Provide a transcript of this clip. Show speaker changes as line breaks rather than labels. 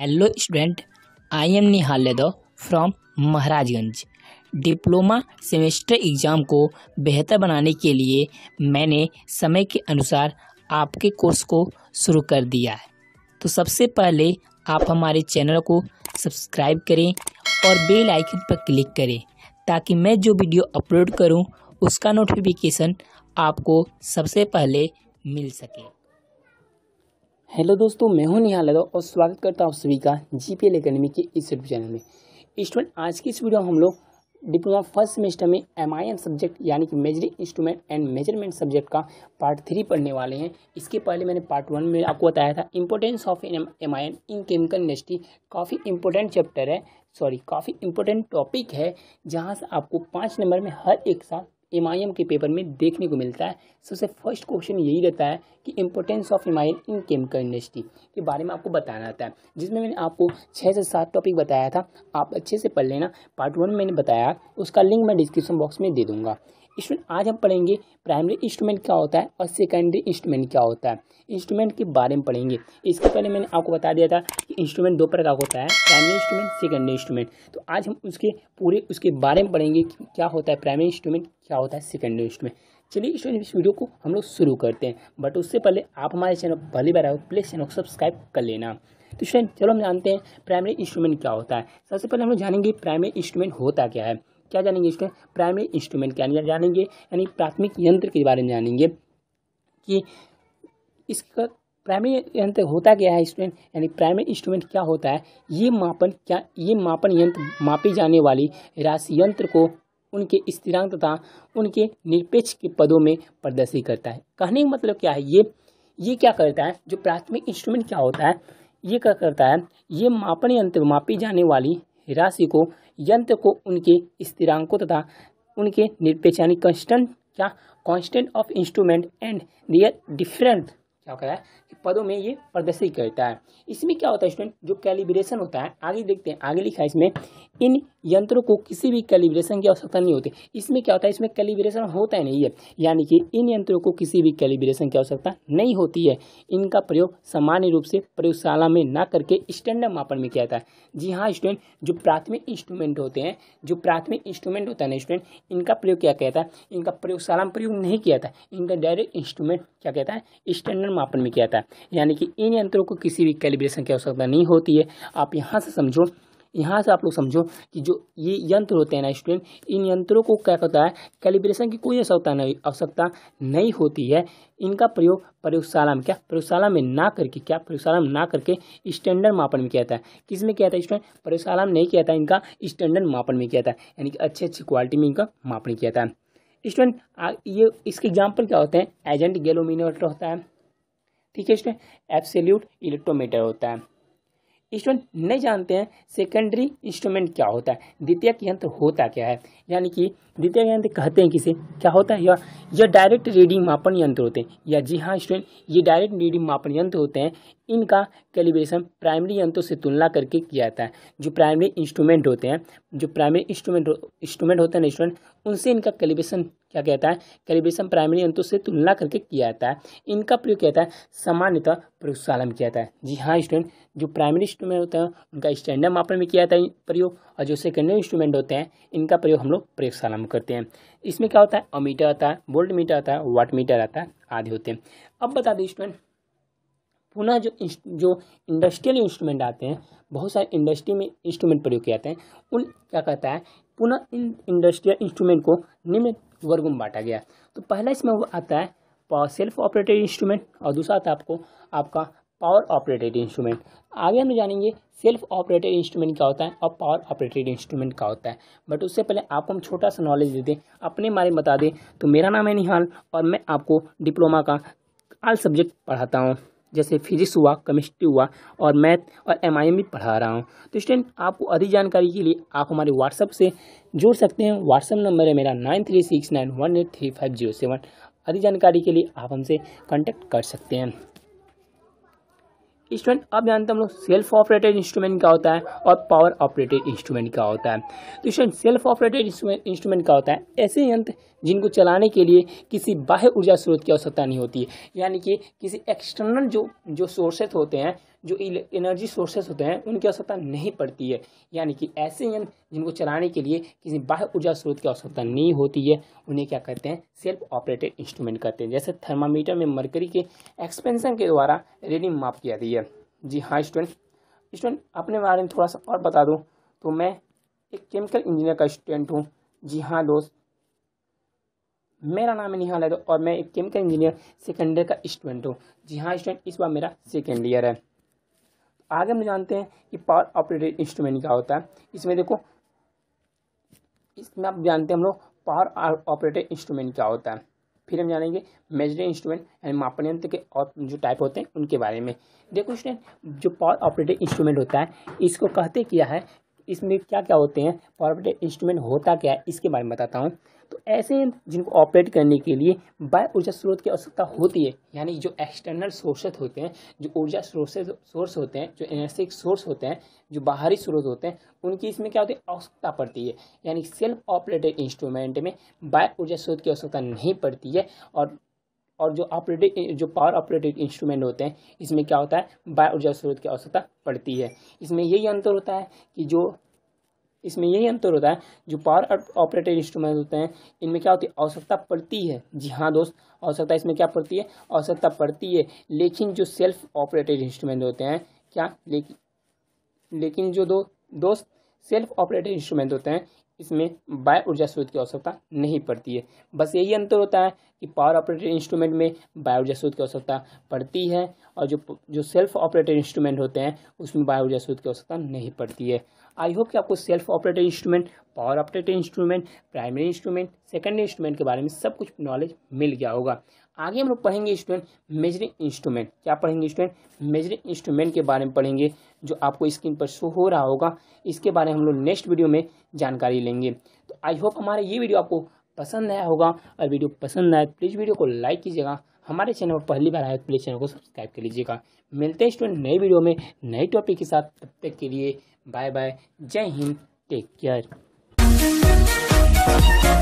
hello student I am Nihal Yadav from Maharajganj diploma semester exam को बेहतर बनाने के लिए मैंने समय के अनुसार आपके कोर्स को शुरू कर दिया है तो सबसे पहले आप हमारे चैनल को सब्सक्राइब करें और बेल आइकन पर क्लिक करें ताकि मैं जो वीडियो अपलोड करूं उसका नोटिफिकेशन आपको सबसे पहले मिल सके हेलो दोस्तों मैं हूं निहाल यादव और स्वागत करता हूं सभी का जी पी एल अकेडमी के इस यूट्यूब चैनल में स्टूडेंट आज की इस वीडियो में हम लोग डिप्लोमा फर्स्ट सेमेस्टर में एम आई एम सब्जेक्ट यानी कि measuring instrument and measurement subject का पार्ट थ्री पढ़ने वाले हैं इसके पहले मैंने पार्ट वन में आपको बताया था importance of M I M in chemical industry काफ़ी इंपॉर्टेंट चैप्टर है सॉरी काफ़ी इंपॉर्टेंट टॉपिक है जहाँ से आपको पाँच नंबर में हर एक साल एम आई एम के पेपर में देखने को मिलता है सबसे फर्स्ट क्वेश्चन यही रहता है कि importance of M I M in chemical industry के बारे में आपको बताना रहता है जिसमें मैंने आपको छः से सात टॉपिक बताया था आप अच्छे से पढ़ लेना पार्ट वन मैंने बताया उसका लिंक मैं डिस्क्रिप्शन बॉक्स में दे दूँगा स्टूडेंट आज हम पढ़ेंगे प्राइमरी इंस्ट्रूमेंट क्या होता है और सेकेंडरी इंस्ट्रूमेंट क्या होता है इंस्ट्रूमेंट के बारे में पढ़ेंगे इसके पहले मैंने आपको बता दिया था कि इंस्ट्रूमेंट दो प्रकार का होता है प्राइमरी इंस्ट्रूमेंट सेकेंडरी इंस्ट्रूमेंट तो आज हम उसके पूरे उसके बारे में पढ़ेंगे कि क्या होता है प्राइमरी इंस्ट्रूमेंट क्या होता है सेकेंडरी इंस्ट्रूमेंट चलिए स्टूडेंट इस वीडियो को हम लोग शुरू करते हैं बट उससे पहले आप हमारे चैनल पहली बार आए प्लीज़ चैनल को सब्सक्राइब कर लेना तो स्टूडेंट चलो हम जानते हैं प्राइमरी इंस्ट्रूमेंट क्या होता है सबसे पहले हम लोग जानेंगे प्राइमरी इंस्ट्रूमेंट होता क्या है क्या जानेंगे इसके प्राइमरी इंस्ट्रूमेंट क्या जानेंगे यानी प्राथमिक यंत्र के बारे में जानेंगे कि इसका प्राइमरी यंत्र होता क्या है स्टूडेंट यानी प्राइमरी इंस्ट्रूमेंट क्या होता है ये मापन क्या ये मापन यंत्र मापी जाने वाली राशि यंत्र को उनके स्थिरांक तथा उनके निरपेक्ष के पदों में प्रदर्शित करता है कहने का मतलब क्या है ये ये क्या करता है जो प्राथमिक इंस्ट्रूमेंट क्या होता है ये क्या करता है ये मापन यंत्र मापी जाने वाली राशि को यंत्र को उनके स्थिरांकों तथा उनके निरपेक्ष कंस्टेंट क्या constant of instrument and their different क्या होता है कि पदों में ये प्रदर्शित करता है इसमें क्या होता है स्टूडेंट जो कैलिब्रेशन होता है आगे देखते हैं आगे लिखा है इसमें इन यंत्रों को किसी भी कैलिब्रेशन की आवश्यकता नहीं होती इसमें क्या होता है इसमें कैलिब्रेशन होता है नहीं है यानी कि इन यंत्रों को किसी भी कैलिब्रेशन की आवश्यकता नहीं होती है इनका प्रयोग सामान्य रूप से प्रयोगशाला में ना करके स्टैंडर्ड मापन में किया जाता है जी हाँ स्टूडेंट जो प्राथमिक इंस्ट्रूमेंट होते हैं जो प्राथमिक इंस्ट्रूमेंट होता है ना स्टूडेंट इनका प्रयोग क्या कहता है इनका प्रयोगशाला में प्रयोग नहीं किया जाता इनका डायरेक्ट इंस्ट्रूमेंट क्या कहता है स्टैंडर्ड मापन में किया जाता है यानी कि इन यंत्रों को किसी भी कैलिब्रेशन की आवश्यकता नहीं होती है आप यहाँ से समझो यहाँ से आप लोग समझो कि जो ये यंत्र होते हैं ना स्टूडेंट इन यंत्रों को क्या कहता है कैलिब्रेशन की कोई आवश्यकता नहीं आवश्यकता नहीं होती है इनका प्रयोग प्रयोगशाला में क्या प्रयोगशाला में ना करके क्या प्रयोगशाला में ना करके स्टैंडर्ड मापन में किया जाता है किस में किया था स्टूडेंट प्रयोगशाला में नहीं किया था इनका स्टैंडर्ड मापन में किया था यानी कि अच्छी अच्छी क्वालिटी में इनका मापन किया था स्टूडेंट ये इसके एग्जाम्पल क्या होते हैं एजेंट गैलोमीटर होता है ठीक है स्टूडेंट एब्सोल्यूट इलेक्ट्रोमीटर होता है स्टूडेंट नहीं जानते हैं सेकेंडरी इंस्ट्रूमेंट क्या होता है द्वितीयक यंत्र होता क्या है यानी कि द्वितीयक यंत्र कहते हैं किसे क्या होता है या यह डायरेक्ट रीडिंग मापन यंत्र होते हैं या जी हाँ स्टूडेंट ये डायरेक्ट रीडिंग मापन यंत्र होते हैं इनका कैलिब्रेशन प्राइमरी यंत्रों से तुलना करके किया जाता है जो प्राइमरी इंस्ट्रूमेंट होते हैं जो प्राइमरी इंस्ट्रूमेंट इंस्ट्रूमेंट होते हैं इंस्ट्रूमेंट उनसे इनका कैलिब्रेशन क्या कहता है कैलिब्रेशन प्राइमरी यंत्रों से तुलना करके किया जाता है इनका प्रयोग कहता है सामान्यतः प्रयोगशाला में किया जाता है जी हाँ स्टूडेंट जो प्राइमरी इंस्ट्रूमेंट होते हैं उनका स्टैंडर्ड मापन में किया जाता है प्रयोग और जो सेकेंडरी इंस्ट्रूमेंट होते हैं इनका प्रयोग हम लोग प्रयोगशाला में करते हैं इसमें क्या होता है अमीटर आता है बोल्ट मीटर आता है वाट मीटर आता है आदि होते हैं अब बता दें स्टूडेंट पुनः जो जो इंडस्ट्रियल इंस्ट्रूमेंट आते हैं बहुत सारे इंडस्ट्री में इंस्ट्रूमेंट प्रयोग किए जाते हैं उन क्या कहता है पुनः इन इंडस्ट्रियल इंस्ट्रूमेंट को निम्न वर्गों में बांटा गया तो पहला इसमें वो आता है सेल्फ ऑपरेटेड इंस्ट्रूमेंट और दूसरा आता है आपको आपका पावर ऑपरेटेड इंस्ट्रूमेंट आगे हम जानेंगे सेल्फ ऑपरेटेड इंस्ट्रूमेंट क्या होता है और पावर ऑपरेटेड इंस्ट्रूमेंट क्या होता है बट उससे पहले आपको हम छोटा सा नॉलेज दे दें अपने बारे में बता दें तो मेरा नाम है निहाल और मैं आपको डिप्लोमा का आल सब्जेक्ट पढ़ाता हूँ जैसे फिजिक्स हुआ केमिस्ट्री हुआ और मैथ और एम भी पढ़ा रहा हूँ तो स्टूडेंट आपको अधिक जानकारी के लिए आप हमारे व्हाट्सअप से जुड़ सकते हैं व्हाट्सअप नंबर है मेरा nine three six nine one eight three five zero seven अधिक जानकारी के लिए आप हमसे कॉन्टेक्ट कर सकते हैं इंस्ट्रूमेंट अब जानते हैं हम लोग सेल्फ ऑपरेटेड इंस्ट्रूमेंट क्या होता है और पावर ऑपरेटेड इंस्ट्रूमेंट क्या होता है तो स्टूडेंट सेल्फ ऑपरेटेड इंस्ट्रूमेंट क्या होता है ऐसे यंत्र जिनको चलाने के लिए किसी बाह्य ऊर्जा स्रोत की आवश्यकता नहीं होती है यानी कि किसी एक्सटर्नल जो जो सोर्सेस होते हैं जो एनर्जी सोर्सेस होते हैं उनकी आवश्यकता नहीं पड़ती है यानी कि ऐसे यंत्र जिनको चलाने के लिए किसी बाह्य ऊर्जा स्रोत की आवश्यकता नहीं होती है उन्हें क्या कहते हैं सेल्फ ऑपरेटेड इंस्ट्रूमेंट कहते हैं जैसे थर्मामीटर में मरकरी के एक्सपेंसन के द्वारा रीडिंग माप किया गई है जी हाँ स्टूडेंट स्टूडेंट अपने बारे में थोड़ा सा और बता दूँ तो मैं एक केमिकल इंजीनियर का स्टूडेंट हूँ जी हाँ दोस्त मेरा नाम है निहाल यादव और मैं एक केमिकल इंजीनियर सेकेंड ईयर का स्टूडेंट हूँ जी हाँ स्टूडेंट इस बार मेरा सेकेंड ईयर है आगे हम जानते हैं कि पावर ऑपरेटेड इंस्ट्रूमेंट क्या होता है इसमें देखो इसमें आप जानते हैं हम लोग पावर ऑपरेटेड इंस्ट्रूमेंट क्या होता है फिर हम जानेंगे मेजरिंग इंस्ट्रूमेंट यानी मापन यंत्र के और जो टाइप होते हैं उनके बारे में देखो स्टूडेंट जो पावर ऑपरेटेड इंस्ट्रूमेंट होता है इसको कहते क्या है इसमें क्या क्या होते हैं पावर ऑपरेटेड इंस्ट्रूमेंट होता क्या है इसके बारे में बताता हूँ तो ऐसे जिनको ऑपरेट करने के लिए बाय ऊर्जा स्रोत की आवश्यकता होती है यानी जो एक्सटर्नल सोर्सेज होते हैं जो ऊर्जा सोर्सेज सोर्स होते हैं जो एनर्जी सोर्स होते हैं जो बाहरी स्रोत होते हैं उनकी इसमें क्या होती है आवश्यकता पड़ती है यानी सेल्फ ऑपरेटेड इंस्ट्रूमेंट में बाय ऊर्जा स्रोत की आवश्यकता नहीं पड़ती है और और जो ऑपरेटिव जो पावर ऑपरेटिव इंस्ट्रूमेंट होते हैं इसमें क्या होता है बाय ऊर्जा स्रोत की आवश्यकता पड़ती है इसमें यही अंतर होता है कि जो इसमें यही अंतर होता है जो पावर ऑपरेटेड इंस्ट्रूमेंट होते हैं इनमें क्या होती है आवश्यकता पड़ती है जी हाँ दोस्त आवश्यकता इसमें क्या पड़ती है आवश्यकता पड़ती है लेकिन जो सेल्फ ऑपरेटेड इंस्ट्रूमेंट होते हैं क्या लेकिन लेकिन जो दो दोस्त सेल्फ ऑपरेटेड इंस्ट्रूमेंट होते हैं इसमें बाय ऊर्जा स्रोत की आवश्यकता नहीं पड़ती है बस यही अंतर होता है कि पावर ऑपरेटेड इंस्ट्रूमेंट में बायो ऊर्जा स्रोत की आवश्यकता पड़ती है और जो जो सेल्फ ऑपरेटेड इंस्ट्रूमेंट होते हैं उसमें बायो ऊर्जा स्रोत की आवश्यकता नहीं पड़ती है आई होप कि आपको self operated instrument power operated instrument primary instrument secondary instrument के बारे में सब कुछ नॉलेज मिल गया होगा आगे हम लोग पढ़ेंगे स्टूडेंट मेजरिंग इंस्ट्रूमेंट क्या पढ़ेंगे स्टूडेंट मेजरिंग इंस्ट्रूमेंट के बारे में पढ़ेंगे जो आपको स्क्रीन पर शो हो रहा होगा इसके बारे में हम लोग नेक्स्ट वीडियो में जानकारी लेंगे तो आई होप हमारा ये वीडियो आपको पसंद आया होगा और वीडियो पसंद आए तो प्लीज़ वीडियो को लाइक कीजिएगा हमारे चैनल पर पहली बार आए तो प्लीज़ चैनल को सब्सक्राइब कर लीजिएगा मिलते हैं स्टूडेंट नए वीडियो में नए टॉपिक के साथ तब तक के लिए बाय बाय जय हिंद टेक केयर